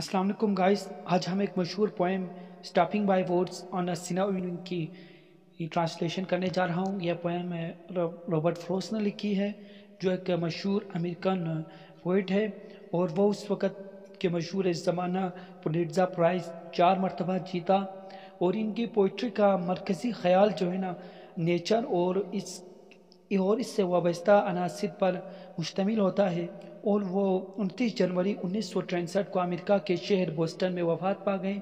अस्सलाम वालेकुम गाइस आज हम एक मशहूर poem stopping by woods on a snowy evening की ट्रांसलेशन करने जा रहा हूँ यह पोएम रॉबर्ट फ्रोस ने लिखी है जो एक मशहूर अमेरिकन पोइट है और वह उस वक़्त के मशहूर ज़माना पुलिटज़ा प्राइज़ चार मरतबा जीता और इनकी पोइट्री का मरकज़ी ख्याल जो है ना नेचर और इस और इससे वाबस्ता अनासर पर मुश्तमिल होता है और वो उनतीस जनवरी उन्नीस सौ तिरसठ को अमेरिका के शहर बोस्टन में वफात पा गए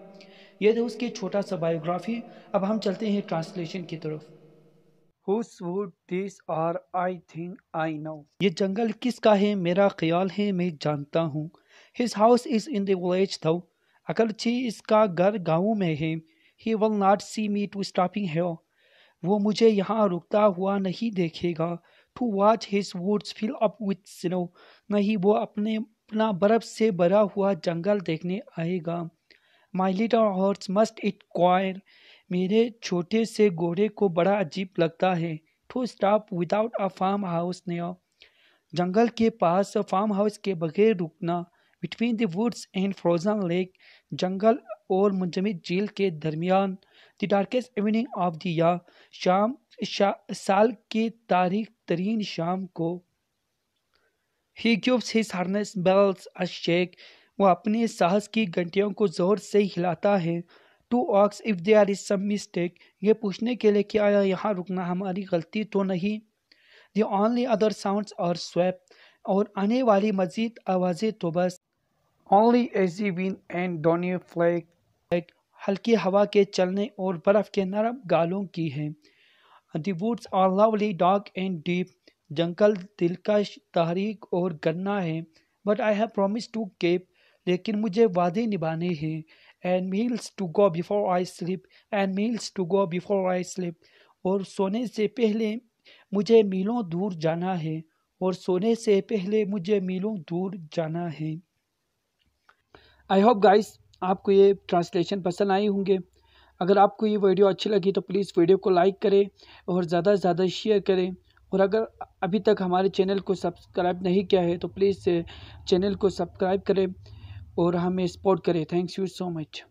यह था उसकी छोटा सा बायोग्राफी अब हम चलते हैं ट्रांसलेशन की तरफ whose these are I think I know ये जंगल किसका है मेरा ख्याल है मैं जानता हूँ his house is in village village though इसका घर गाँव में है he will not see me to stopping है वो मुझे यहाँ रुकता हुआ नहीं देखेगा to watch his woods fill up with snow नहीं वो अपने अपना बर्फ से भरा हुआ जंगल देखने आएगा my little horse must it queer मेरे छोटे से घोड़े को बड़ा अजीब लगता है to stop without a farmhouse नया जंगल के पास फार्म हाउस के बगैर रुकना between the woods and frozen lake जंगल और मुंजमिद झील के दरमियान the darkest evening of the या शाम शा, साल की तारीख तरीन शाम को he gives his harness bells a shake वो अपने साहस की घंटियों को जोर से हिलाता है टू ऑक्स if they are is some mistake ये पूछने के लिए कि आया यहाँ रुकना हमारी गलती तो नहीं दी ओनली अदर साउंड्स और स्वैप और आने वाली मजीद आवाज़ें तो बस ओनली एजी बीन एंड डोनी फ्लैक हल्की हवा के चलने और बर्फ़ के नरम गालों की है the woods are lovely dark and deep जंगल दिलकश तहरीक और गन्ना है but I have promise to keep लेकिन मुझे वादे निभाने हैं and miles to go before I sleep and miles to go before I sleep और सोने से पहले मुझे मीलों दूर जाना है और सोने से पहले मुझे मीलों दूर जाना है आई होप गाइस आपको ये ट्रांसलेशन पसंद आए होंगे अगर आपको ये वीडियो अच्छी लगी तो प्लीज़ वीडियो को लाइक करें और ज़्यादा से ज़्यादा शेयर करें और अगर अभी तक हमारे चैनल को सब्सक्राइब नहीं किया है तो प्लीज़ चैनल को सब्सक्राइब करें और हमें सपोर्ट करें थैंक यू सो मच